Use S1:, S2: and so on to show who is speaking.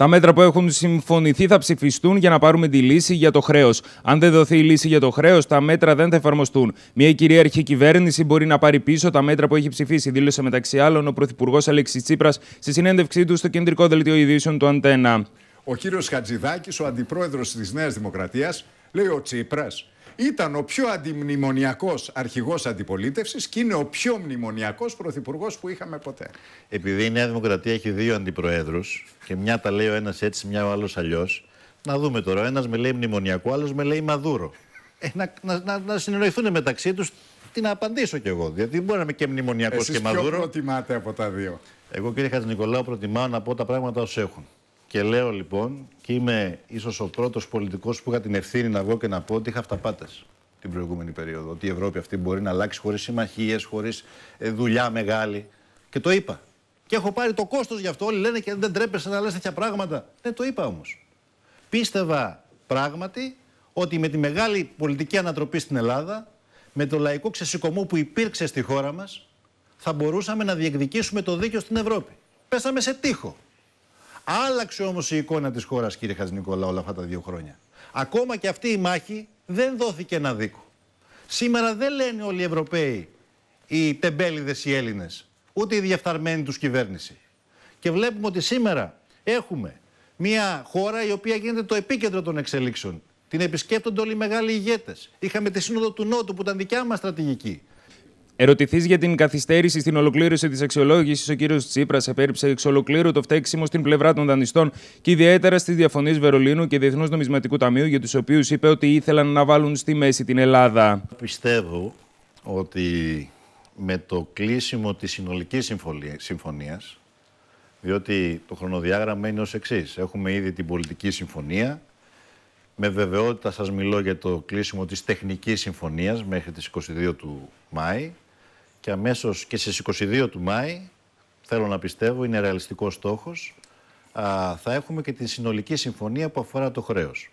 S1: Τα μέτρα που έχουν συμφωνηθεί θα ψηφιστούν για να πάρουμε τη λύση για το χρέος. Αν δεν δοθεί η λύση για το χρέος, τα μέτρα δεν θα εφαρμοστούν. Μια κυρίαρχη κυβέρνηση μπορεί να πάρει πίσω τα μέτρα που έχει ψηφίσει, δήλωσε μεταξύ άλλων ο Πρωθυπουργός Αλέξης Τσίπρας στη συνέντευξή του στο κεντρικό δελτίο ειδήσεων του Αντένα.
S2: Ο κύριος Χατζηδάκης, ο αντιπρόεδρος της Νέας Δημοκρατίας, λέει ο Τσίπρας ήταν ο πιο αντιμνημονιακός αρχηγός αντιπολίτευσης και είναι ο πιο μνημονιακός πρωθυπουργός που είχαμε ποτέ.
S3: Επειδή η Νέα Δημοκρατία έχει δύο αντιπροέδρους και μια τα λέει ο ένας έτσι, μια ο άλλος αλλιώς. Να δούμε τώρα. Ο ένας με λέει μνημονιακό, ο άλλος με λέει μαδούρο. Ε, να, να, να συνεννοηθούν μεταξύ τους τι να απαντήσω κι εγώ. Γιατί μπορεί να είμαι και μνημονιακός και μαδούρο. Ποιο προτιμάτε από τα δύο. Εγώ κύριε Χατζηνικολάου προτιμάω να πω τα πράγματα ως έχουν. Και λέω λοιπόν, και είμαι ίσως ο πρώτος πολιτικός που είχα την ευθύνη να βγω και να πω ότι είχα αυταπάτες την προηγούμενη περίοδο. Ότι η Ευρώπη αυτή μπορεί να αλλάξει χωρίς συμμαχίες, χωρίς ε, δουλειά μεγάλη. Και το είπα. Και έχω πάρει το κόστος γι' αυτό. Όλοι λένε και δεν τρέπεσαι να λες τέτοια πράγματα. Ναι, το είπα όμως. Πίστευα πράγματι ότι με τη μεγάλη πολιτική ανατροπή στην Ελλάδα, με το λαϊκό ξεσηκωμό που υπήρξε στη χώρα μας, θα μπορούσαμε να διεκδικήσουμε το δίκαιο στην Ευρώπη. Πέσαμε σε τείχο. Άλλαξε όμως η εικόνα της χώρας, κύριε Χατζηνικόλα, όλα αυτά τα δύο χρόνια. Ακόμα και αυτή η μάχη δεν δόθηκε ένα δίκο. Σήμερα δεν λένε όλοι οι Ευρωπαίοι, οι τεμπέληδες οι Έλληνες, ούτε η διαφθαρμένη τους κυβέρνηση. Και βλέπουμε ότι σήμερα έχουμε μια χώρα η οποία γίνεται το επίκεντρο των εξελίξεων. Την επισκέπτονται όλοι οι μεγάλοι
S1: ηγέτες. Είχαμε τη Σύνοδο του Νότου που ήταν δικιά μας στρατηγική. Ερωτηθείς για την καθυστέρηση στην ολοκλήρωση της αξιολόγησης, ο κύριος Τσίπρας επέριψε εξ ολοκλήρου το φταίξιμο στην πλευρά των δανειστών και ιδιαίτερα στις διαφωνίες Βερολίνου και Διεθνούς Νομισματικού Ταμείου, για τους οποίους είπε ότι ήθελαν να βάλουν στη μέση την Ελλάδα.
S3: Πιστεύω ότι με το κλείσιμο της συνολικής συμφωνία, διότι το χρονοδιάγραμμα είναι ως εξής. Έχουμε ήδη την πολιτική συμφωνία. Με βεβαιότητα σας μιλώ για το κλείσιμο της τεχνικής συμφωνίας μέχρι τις 22 του Μάη και αμέσως και στις 22 του Μάη, θέλω να πιστεύω, είναι ρεαλιστικός στόχος, θα έχουμε και τη συνολική συμφωνία που αφορά το χρέος.